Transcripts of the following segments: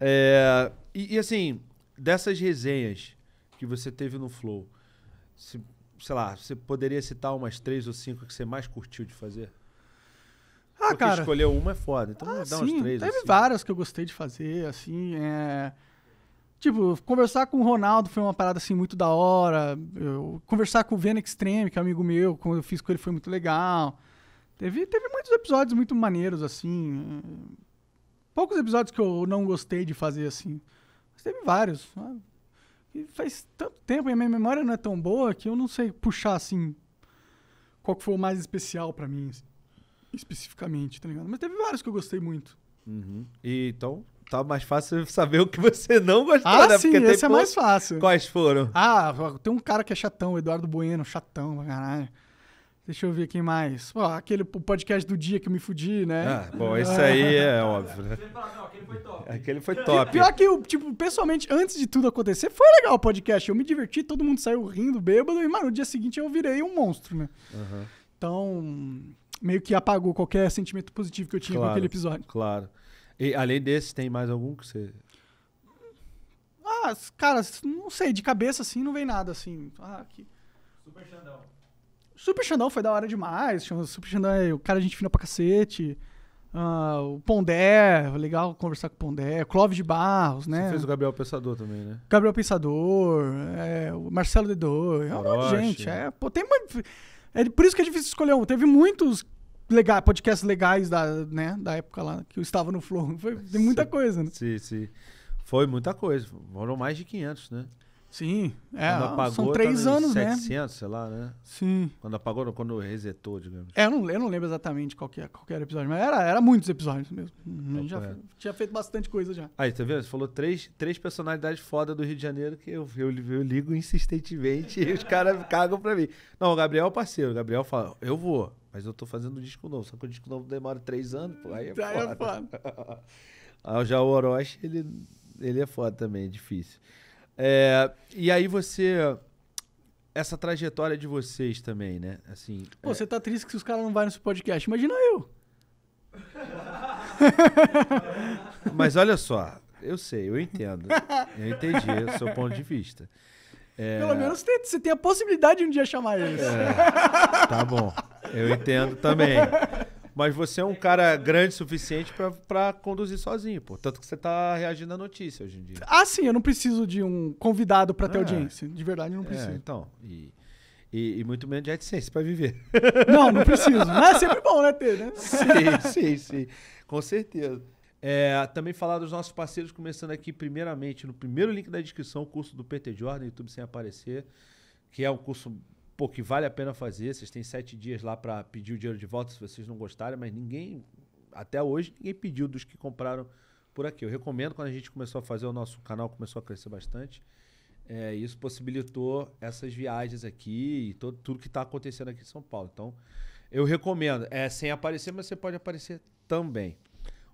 É, e, e, assim, dessas resenhas que você teve no Flow, se, sei lá, você poderia citar umas três ou cinco que você mais curtiu de fazer? Ah, Porque cara. escolher uma é foda. Então ah, dá sim, umas três. Teve assim. várias que eu gostei de fazer, assim. É... Tipo, conversar com o Ronaldo foi uma parada assim muito da hora. Eu, conversar com o Vena Extreme, que é amigo meu, quando eu fiz com ele foi muito legal. Teve, teve muitos episódios muito maneiros, assim. Poucos episódios que eu não gostei de fazer assim. Mas teve vários. Né? E faz tanto tempo e a minha memória não é tão boa que eu não sei puxar assim qual que foi o mais especial para mim, assim, especificamente, tá ligado? Mas teve vários que eu gostei muito. Uhum. E, então, tá mais fácil saber o que você não gostou, ah, né? Sim, Porque esse é mais fácil. Quais foram? Ah, tem um cara que é chatão, Eduardo Bueno, chatão pra caralho. Deixa eu ver quem mais. Ó, aquele podcast do dia que eu me fudi, né? Ah, bom, esse aí é óbvio, né? Aquele foi top. Aquele foi top. E pior que eu, tipo, pessoalmente, antes de tudo acontecer, foi legal o podcast. Eu me diverti, todo mundo saiu rindo, bêbado, e, mano, no dia seguinte eu virei um monstro, né? Uhum. Então, meio que apagou qualquer sentimento positivo que eu tinha claro, com aquele episódio. Claro. E além desse, tem mais algum que você. Ah, cara, não sei, de cabeça assim não vem nada assim. Ah, aqui. Super Xandão. Super Xandão foi da hora demais. Super Xandão é o cara, a gente fina pra cacete. Ah, o Pondé, legal conversar com o Pondé. Clóvis de Barros, né? Você fez o Gabriel Pensador também, né? Gabriel Pensador, é, o Marcelo Dedor. É um monte de gente. É, pô, tem muito, é por isso que é difícil escolher um. Teve muitos legais, podcasts legais da, né, da época lá que eu estava no Flow. Foi, tem muita sim, coisa, né? Sim, sim. Foi muita coisa. Foram mais de 500, né? Sim, é, apagou, são tá três anos, 700, né? sei lá, né? Sim. Quando apagou, quando resetou, digamos. É, eu não, eu não lembro exatamente qual, que é, qual que era o episódio, mas era, era muitos episódios mesmo. A gente já é. tinha feito bastante coisa já. Aí, tá vendo? Você falou três, três personalidades foda do Rio de Janeiro que eu, eu, eu ligo insistentemente e os caras cagam pra mim. Não, o Gabriel é o parceiro. O Gabriel fala, eu vou, mas eu tô fazendo um disco novo. Só que o disco novo demora três anos, pô, aí é foda. Aí é foda. Ah, já o Orochi, ele, ele é foda também, é difícil. É, e aí você. Essa trajetória de vocês também, né? Assim. Pô, é... você tá triste que os caras não vão nesse podcast. Imagina eu. Mas olha só, eu sei, eu entendo. Eu entendi o seu ponto de vista. É... Pelo menos tem, você tem a possibilidade de um dia chamar eles. É, tá bom. Eu entendo também. Mas você é um cara grande o suficiente para conduzir sozinho, pô. Tanto que você tá reagindo à notícia hoje em dia. Ah, sim, eu não preciso de um convidado para ter é. audiência. De verdade, eu não é, preciso. É, então. E... E, e, muito menos de AdSense para viver. Não, não preciso. Mas né? é sempre bom, né, ter, né? Sim, sim, sim. Com certeza. É, também falar dos nossos parceiros, começando aqui primeiramente no primeiro link da descrição, o curso do PT Jordan, YouTube sem aparecer, que é um curso pô, que vale a pena fazer. Vocês têm sete dias lá para pedir o dinheiro de volta se vocês não gostarem, mas ninguém, até hoje, ninguém pediu dos que compraram por aqui. Eu recomendo, quando a gente começou a fazer, o nosso canal começou a crescer bastante. É, isso possibilitou essas viagens aqui e todo, tudo que está acontecendo aqui em São Paulo. Então, eu recomendo. É sem aparecer, mas você pode aparecer também.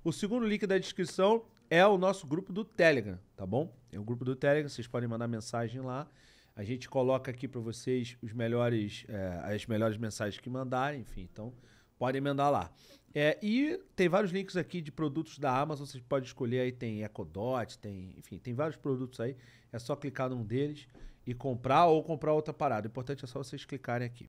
O segundo link da descrição é o nosso grupo do Telegram, tá bom? É o grupo do Telegram, vocês podem mandar mensagem lá a gente coloca aqui para vocês os melhores, é, as melhores mensagens que mandarem, enfim. Então, podem mandar lá. É, e tem vários links aqui de produtos da Amazon, vocês podem escolher aí, tem Ecodot, tem, enfim, tem vários produtos aí. É só clicar num deles e comprar ou comprar outra parada. O importante é só vocês clicarem aqui.